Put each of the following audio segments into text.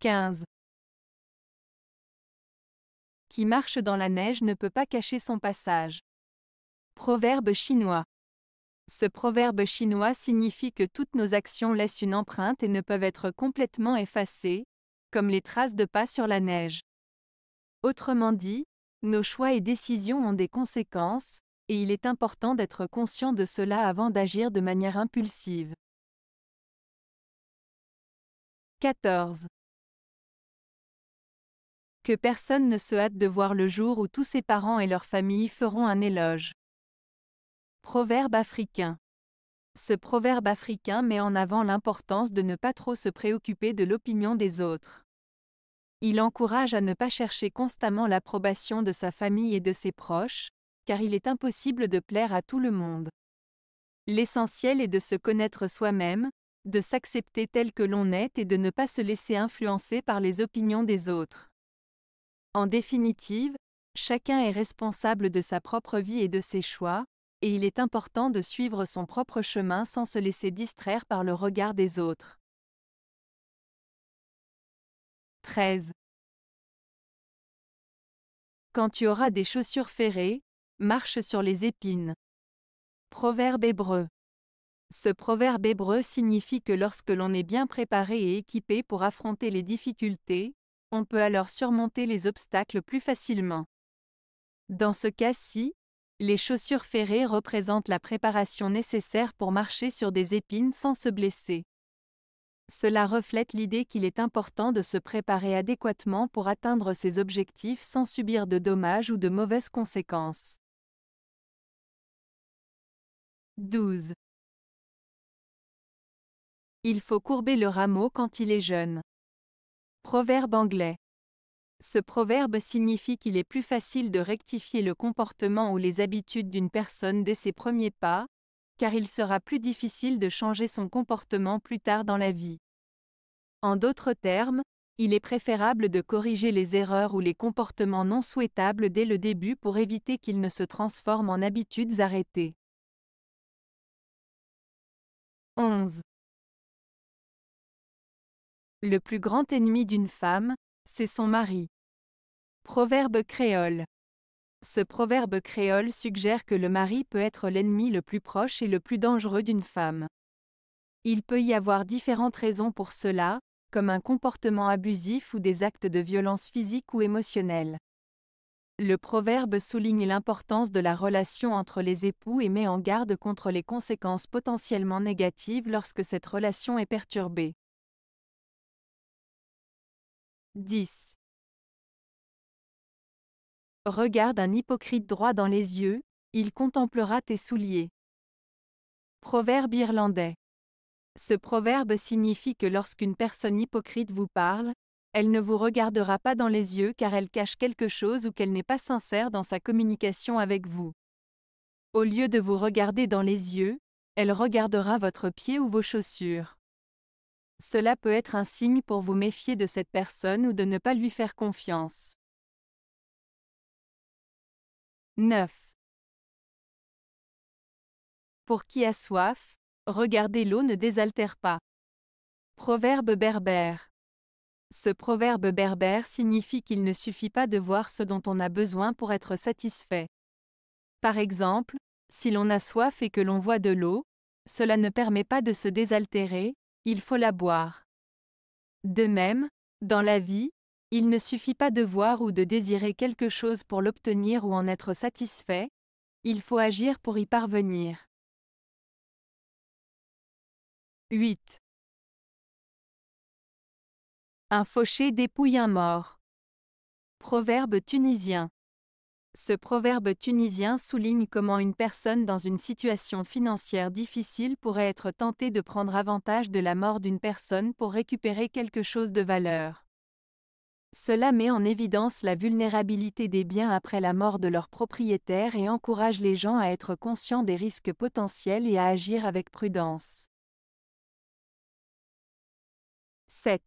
15. Qui marche dans la neige ne peut pas cacher son passage. Proverbe chinois. Ce proverbe chinois signifie que toutes nos actions laissent une empreinte et ne peuvent être complètement effacées, comme les traces de pas sur la neige. Autrement dit, nos choix et décisions ont des conséquences, et il est important d'être conscient de cela avant d'agir de manière impulsive. 14. Que personne ne se hâte de voir le jour où tous ses parents et leur famille feront un éloge. Proverbe africain. Ce proverbe africain met en avant l'importance de ne pas trop se préoccuper de l'opinion des autres. Il encourage à ne pas chercher constamment l'approbation de sa famille et de ses proches, car il est impossible de plaire à tout le monde. L'essentiel est de se connaître soi-même, de s'accepter tel que l'on est et de ne pas se laisser influencer par les opinions des autres. En définitive, chacun est responsable de sa propre vie et de ses choix, et il est important de suivre son propre chemin sans se laisser distraire par le regard des autres. 13. Quand tu auras des chaussures ferrées, marche sur les épines. Proverbe hébreu. Ce proverbe hébreu signifie que lorsque l'on est bien préparé et équipé pour affronter les difficultés, on peut alors surmonter les obstacles plus facilement. Dans ce cas-ci, les chaussures ferrées représentent la préparation nécessaire pour marcher sur des épines sans se blesser. Cela reflète l'idée qu'il est important de se préparer adéquatement pour atteindre ses objectifs sans subir de dommages ou de mauvaises conséquences. 12. Il faut courber le rameau quand il est jeune. Proverbe anglais. Ce proverbe signifie qu'il est plus facile de rectifier le comportement ou les habitudes d'une personne dès ses premiers pas, car il sera plus difficile de changer son comportement plus tard dans la vie. En d'autres termes, il est préférable de corriger les erreurs ou les comportements non souhaitables dès le début pour éviter qu'ils ne se transforment en habitudes arrêtées. 11. Le plus grand ennemi d'une femme, c'est son mari. Proverbe créole. Ce proverbe créole suggère que le mari peut être l'ennemi le plus proche et le plus dangereux d'une femme. Il peut y avoir différentes raisons pour cela, comme un comportement abusif ou des actes de violence physique ou émotionnelle. Le proverbe souligne l'importance de la relation entre les époux et met en garde contre les conséquences potentiellement négatives lorsque cette relation est perturbée. 10. Regarde un hypocrite droit dans les yeux, il contemplera tes souliers. Proverbe irlandais. Ce proverbe signifie que lorsqu'une personne hypocrite vous parle, elle ne vous regardera pas dans les yeux car elle cache quelque chose ou qu'elle n'est pas sincère dans sa communication avec vous. Au lieu de vous regarder dans les yeux, elle regardera votre pied ou vos chaussures. Cela peut être un signe pour vous méfier de cette personne ou de ne pas lui faire confiance. 9. Pour qui a soif, regardez l'eau ne désaltère pas. Proverbe berbère. Ce proverbe berbère signifie qu'il ne suffit pas de voir ce dont on a besoin pour être satisfait. Par exemple, si l'on a soif et que l'on voit de l'eau, cela ne permet pas de se désaltérer, il faut la boire. De même, dans la vie, il ne suffit pas de voir ou de désirer quelque chose pour l'obtenir ou en être satisfait, il faut agir pour y parvenir. 8. Un fauché dépouille un mort. Proverbe tunisien. Ce proverbe tunisien souligne comment une personne dans une situation financière difficile pourrait être tentée de prendre avantage de la mort d'une personne pour récupérer quelque chose de valeur. Cela met en évidence la vulnérabilité des biens après la mort de leur propriétaire et encourage les gens à être conscients des risques potentiels et à agir avec prudence. 7.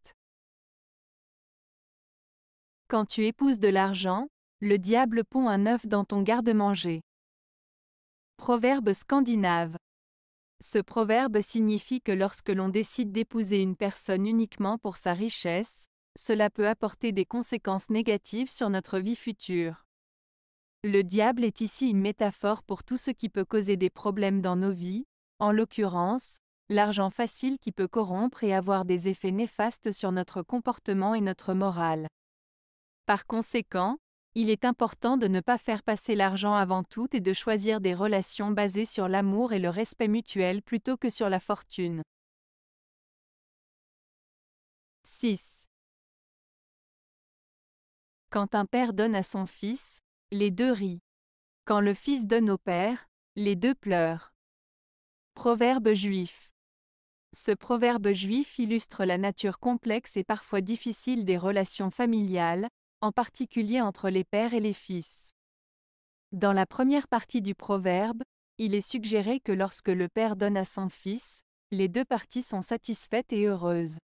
Quand tu épouses de l'argent, le diable pond un œuf dans ton garde-manger. Proverbe scandinave. Ce proverbe signifie que lorsque l'on décide d'épouser une personne uniquement pour sa richesse, cela peut apporter des conséquences négatives sur notre vie future. Le diable est ici une métaphore pour tout ce qui peut causer des problèmes dans nos vies, en l'occurrence, l'argent facile qui peut corrompre et avoir des effets néfastes sur notre comportement et notre morale. Par conséquent, il est important de ne pas faire passer l'argent avant tout et de choisir des relations basées sur l'amour et le respect mutuel plutôt que sur la fortune. 6. Quand un père donne à son fils, les deux rient. Quand le fils donne au père, les deux pleurent. Proverbe juif. Ce proverbe juif illustre la nature complexe et parfois difficile des relations familiales, en particulier entre les pères et les fils. Dans la première partie du proverbe, il est suggéré que lorsque le père donne à son fils, les deux parties sont satisfaites et heureuses.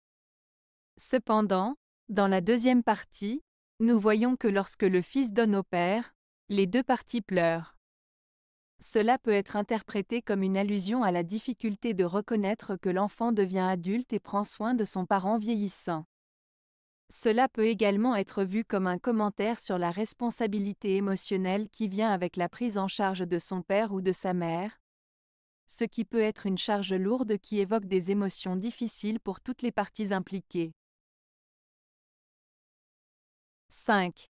Cependant, dans la deuxième partie, nous voyons que lorsque le fils donne au père, les deux parties pleurent. Cela peut être interprété comme une allusion à la difficulté de reconnaître que l'enfant devient adulte et prend soin de son parent vieillissant. Cela peut également être vu comme un commentaire sur la responsabilité émotionnelle qui vient avec la prise en charge de son père ou de sa mère, ce qui peut être une charge lourde qui évoque des émotions difficiles pour toutes les parties impliquées. 5.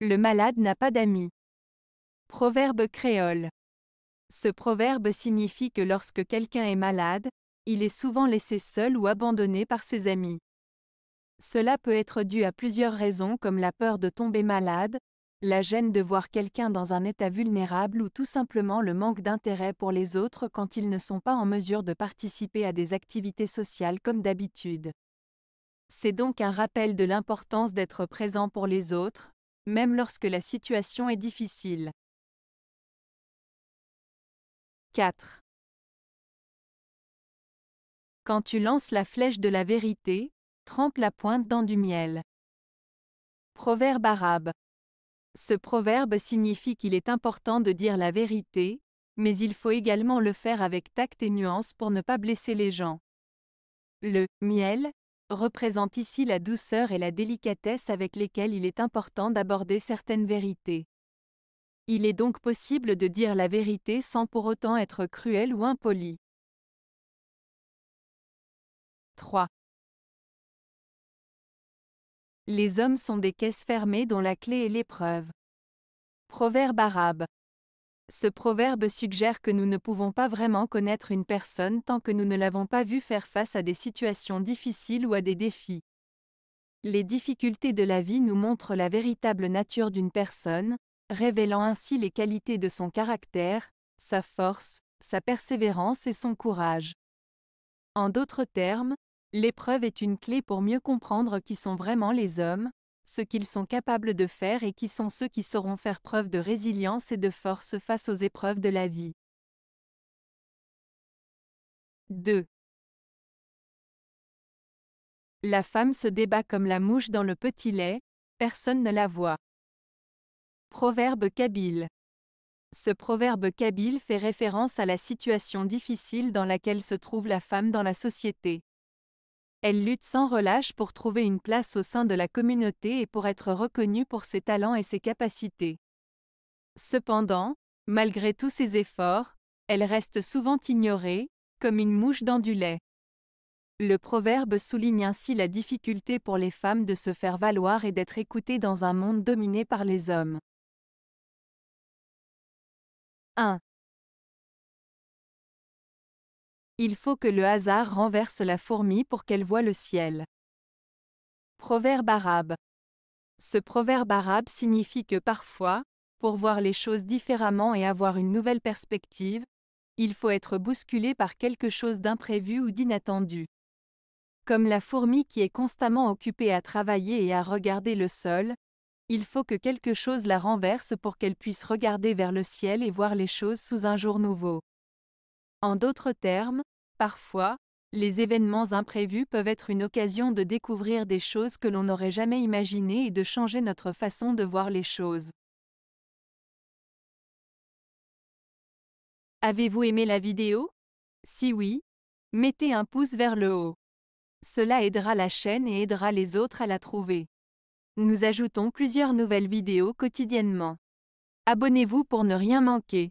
Le malade n'a pas d'amis. Proverbe créole. Ce proverbe signifie que lorsque quelqu'un est malade, il est souvent laissé seul ou abandonné par ses amis. Cela peut être dû à plusieurs raisons comme la peur de tomber malade, la gêne de voir quelqu'un dans un état vulnérable ou tout simplement le manque d'intérêt pour les autres quand ils ne sont pas en mesure de participer à des activités sociales comme d'habitude. C'est donc un rappel de l'importance d'être présent pour les autres, même lorsque la situation est difficile. 4. Quand tu lances la flèche de la vérité, trempe la pointe dans du miel. Proverbe arabe. Ce proverbe signifie qu'il est important de dire la vérité, mais il faut également le faire avec tact et nuance pour ne pas blesser les gens. Le miel représente ici la douceur et la délicatesse avec lesquelles il est important d'aborder certaines vérités. Il est donc possible de dire la vérité sans pour autant être cruel ou impoli. 3. Les hommes sont des caisses fermées dont la clé est l'épreuve. Proverbe arabe. Ce proverbe suggère que nous ne pouvons pas vraiment connaître une personne tant que nous ne l'avons pas vue faire face à des situations difficiles ou à des défis. Les difficultés de la vie nous montrent la véritable nature d'une personne, révélant ainsi les qualités de son caractère, sa force, sa persévérance et son courage. En d'autres termes, L'épreuve est une clé pour mieux comprendre qui sont vraiment les hommes, ce qu'ils sont capables de faire et qui sont ceux qui sauront faire preuve de résilience et de force face aux épreuves de la vie. 2. La femme se débat comme la mouche dans le petit lait, personne ne la voit. Proverbe kabyle. Ce proverbe kabyle fait référence à la situation difficile dans laquelle se trouve la femme dans la société. Elle lutte sans relâche pour trouver une place au sein de la communauté et pour être reconnue pour ses talents et ses capacités. Cependant, malgré tous ses efforts, elle reste souvent ignorée, comme une mouche dans du lait. Le proverbe souligne ainsi la difficulté pour les femmes de se faire valoir et d'être écoutées dans un monde dominé par les hommes. 1. Il faut que le hasard renverse la fourmi pour qu'elle voie le ciel. Proverbe arabe. Ce proverbe arabe signifie que parfois, pour voir les choses différemment et avoir une nouvelle perspective, il faut être bousculé par quelque chose d'imprévu ou d'inattendu. Comme la fourmi qui est constamment occupée à travailler et à regarder le sol, il faut que quelque chose la renverse pour qu'elle puisse regarder vers le ciel et voir les choses sous un jour nouveau. En d'autres termes, parfois, les événements imprévus peuvent être une occasion de découvrir des choses que l'on n'aurait jamais imaginées et de changer notre façon de voir les choses. Avez-vous aimé la vidéo Si oui, mettez un pouce vers le haut. Cela aidera la chaîne et aidera les autres à la trouver. Nous ajoutons plusieurs nouvelles vidéos quotidiennement. Abonnez-vous pour ne rien manquer.